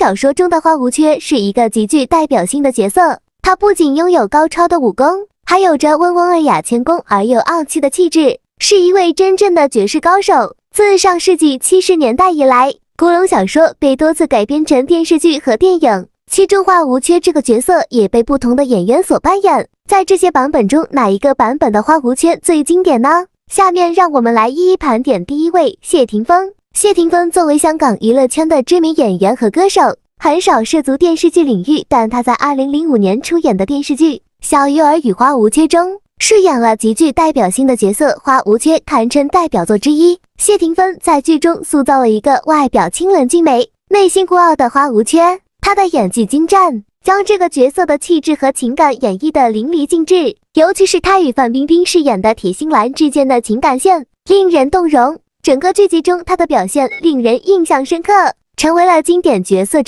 小说中的花无缺是一个极具代表性的角色，他不仅拥有高超的武功，还有着温文尔雅、谦恭而又傲气的气质，是一位真正的绝世高手。自上世纪七十年代以来，古龙小说被多次改编成电视剧和电影，其中花无缺这个角色也被不同的演员所扮演。在这些版本中，哪一个版本的花无缺最经典呢？下面让我们来一一盘点。第一位，谢霆锋。谢霆锋作为香港娱乐圈的知名演员和歌手，很少涉足电视剧领域，但他在二零零五年出演的电视剧《小鱼儿与花无缺》中，饰演了极具代表性的角色花无缺，堪称代表作之一。谢霆锋在剧中塑造了一个外表清冷俊美、内心孤傲的花无缺，他的演技精湛。将这个角色的气质和情感演绎的淋漓尽致，尤其是他与范冰冰饰演的铁心兰之间的情感线，令人动容。整个剧集中，他的表现令人印象深刻，成为了经典角色。